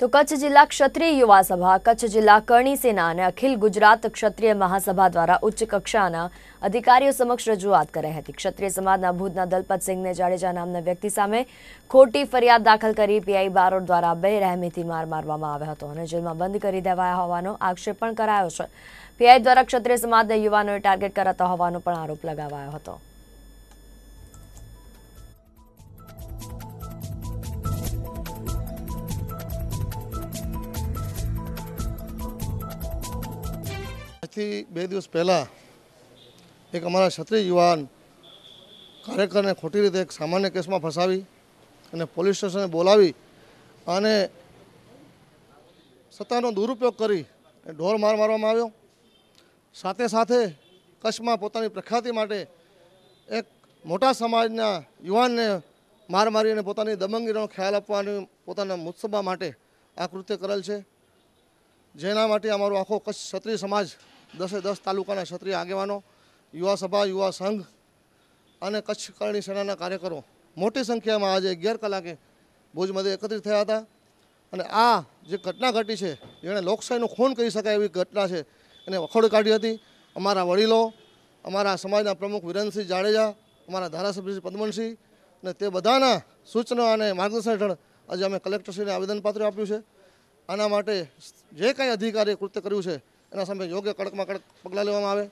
તો કચ્છ જિલ્લા ક્ષત્રિય યુવા સભા કચ્છ જિલ્લા કરણી સેના અને અખિલ ગુજરાત ક્ષત્રિય મહાસભા દ્વારા ઉચ્ચ કક્ષાના અધિકારીઓ સમક્ષ રજૂઆત કરી હતી ક્ષત્રિય સમાજના ભૂતના દલપતસિંહને જાડેજા નામના વ્યક્તિ સામે ખોટી ફરિયાદ દાખલ કરી પીઆઈ બારોટ દ્વારા બે રહેમીથી માર મારવામાં આવ્યો હતો અને જેલમાં બંધ કરી દેવાયા હોવાનો આક્ષેપ પણ કરાયો છે પીઆઈ દ્વારા ક્ષત્રિય સમાજના યુવાનોએ ટાર્ગેટ કરાતા હોવાનો પણ આરોપ લગાવાયો હતો આજથી બે દિવસ પહેલાં એક અમારા ક્ષત્રિય યુવાન કાર્યકરને ખોટી રીતે એક સામાન્ય કેસમાં ફસાવી અને પોલીસ સ્ટેશને બોલાવી અને સત્તાનો દુરુપયોગ કરી ઢોર માર મારવામાં આવ્યો સાથે સાથે કચ્છમાં પોતાની પ્રખ્યાતિ માટે એક મોટા સમાજના યુવાનને માર મારીને પોતાની દબંગીનો ખ્યાલ આપવાની પોતાના મુત્સબા માટે આ કૃત્ય કરેલ છે જેના માટે અમારો આખો કચ્છ ક્ષત્રિય સમાજ દસે દસ તાલુકાના ક્ષત્રિય આગેવાનો યુવા સભા યુવા સંઘ અને કચ્છ કરણી સેનાના કાર્યકરો મોટી સંખ્યામાં આજે અગિયાર કલાકે ભુજમાં એકત્રિત થયા હતા અને આ જે ઘટના ઘટી છે જેણે લોકશાહીનું ખૂન કહી શકાય એવી ઘટના છે એને વખોડ કાઢી હતી અમારા વડીલો અમારા સમાજના પ્રમુખ વિરેન્દ્રસિંહ જાડેજા અમારા ધારાસભ્ય શ્રી પદ્મનસિંહ અને તે બધાના સૂચનો અને માર્ગદર્શન હેઠળ આજે અમે કલેક્ટરશ્રીને આવેદનપત્ર આપ્યું છે આના માટે જે કાંઈ અધિકારીએ કૃત્ય કર્યું છે એના સામે યોગ્ય કડકમાં કડક પગલાં લેવામાં આવે